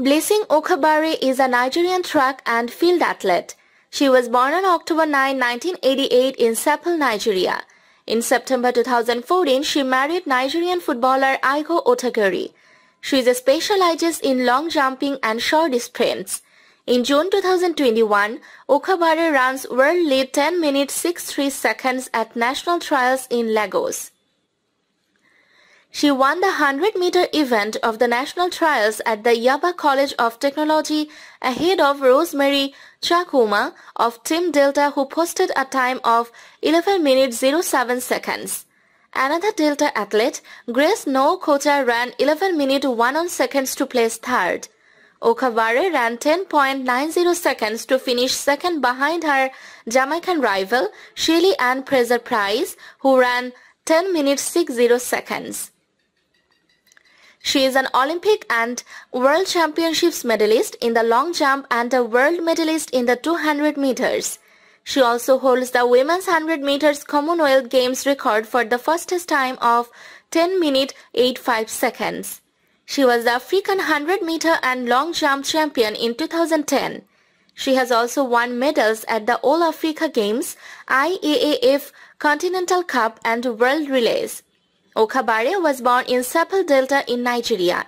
Blessing Okabare is a Nigerian track and field athlete. She was born on October 9, 1988 in Seppel, Nigeria. In September 2014, she married Nigerian footballer Igo Otagari. She specializes in long jumping and short sprints. In June 2021, Okabare runs World Lead 10 minutes 63 seconds at national trials in Lagos. She won the 100-meter event of the national trials at the Yaba College of Technology ahead of Rosemary Chakuma of Team Delta who posted a time of 11 minutes 07 seconds. Another Delta athlete, Grace Nookota, ran 11 minutes 11 seconds to place third. Okaware ran 10.90 seconds to finish second behind her Jamaican rival Shelly Ann Fraser Price who ran 10 minutes 60 seconds. She is an Olympic and World Championships medalist in the long jump and a world medalist in the 200 meters. She also holds the Women's 100 meters Commonwealth Games record for the fastest time of 10 minute 85 seconds. She was the African 100 meter and long jump champion in 2010. She has also won medals at the All Africa Games, IAAF Continental Cup and World Relays. Okabare was born in Sepal Delta in Nigeria.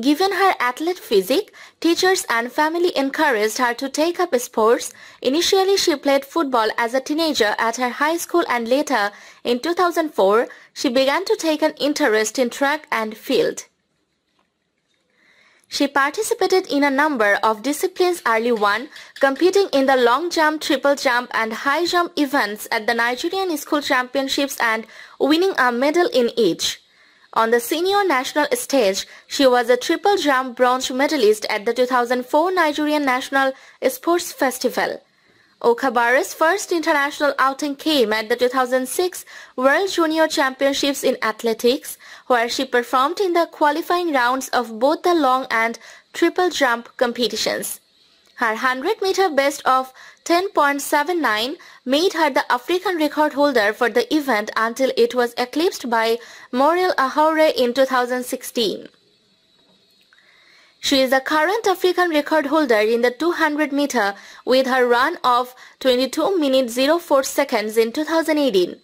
Given her athlete physique, teachers and family encouraged her to take up sports. Initially, she played football as a teenager at her high school and later, in 2004, she began to take an interest in track and field. She participated in a number of disciplines early on, competing in the long jump, triple jump and high jump events at the Nigerian School Championships and winning a medal in each. On the senior national stage, she was a triple jump bronze medalist at the 2004 Nigerian National Sports Festival. Okabara's first international outing came at the 2006 World Junior Championships in Athletics, where she performed in the qualifying rounds of both the long and triple jump competitions. Her 100-meter best of 10.79 made her the African record holder for the event until it was eclipsed by Muriel Ahoure in 2016. She is the current African record holder in the 200 meter with her run of 22 minutes 04 seconds in 2018.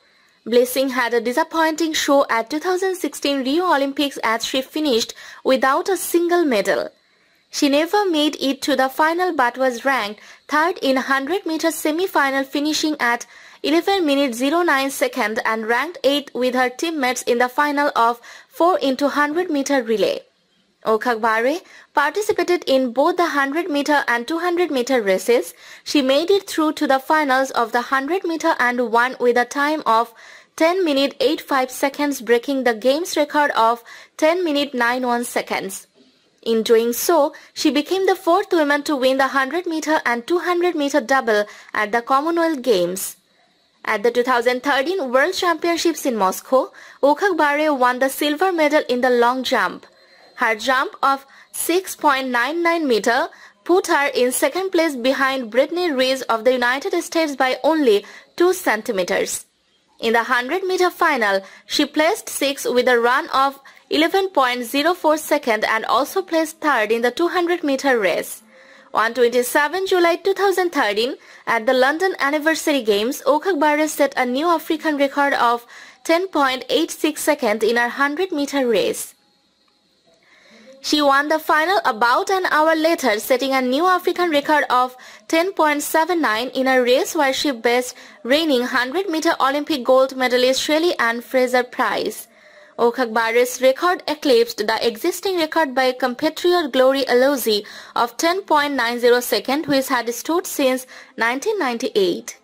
Blessing had a disappointing show at 2016 Rio Olympics as she finished without a single medal. She never made it to the final but was ranked third in 100 meter semi-final finishing at 11 minutes seconds, and ranked 8th with her teammates in the final of 4 into 100 meter relay. Okagbare participated in both the 100 meter and 200 meter races. She made it through to the finals of the 100 meter and won with a time of 10 minute 85 seconds breaking the game's record of 10 minute 91 seconds. In doing so, she became the fourth woman to win the 100 meter and 200 meter double at the Commonwealth Games. At the 2013 World Championships in Moscow, Okagbare won the silver medal in the long jump. Her jump of 6.99 meter put her in second place behind Brittany Reese of the United States by only 2 centimeters. In the 100 meter final, she placed 6th with a run of 11.04 second and also placed third in the 200 meter race. On 27 July 2013, at the London Anniversary Games, Okagbare set a new African record of 10.86 seconds in her 100 meter race. She won the final about an hour later setting a new African record of 10.79 in a race where she best reigning 100-meter Olympic gold medalist Shirley Ann Fraser Price. Okagbare's record eclipsed the existing record by compatriot Glory Alozi of 10.90 seconds which had stood since 1998.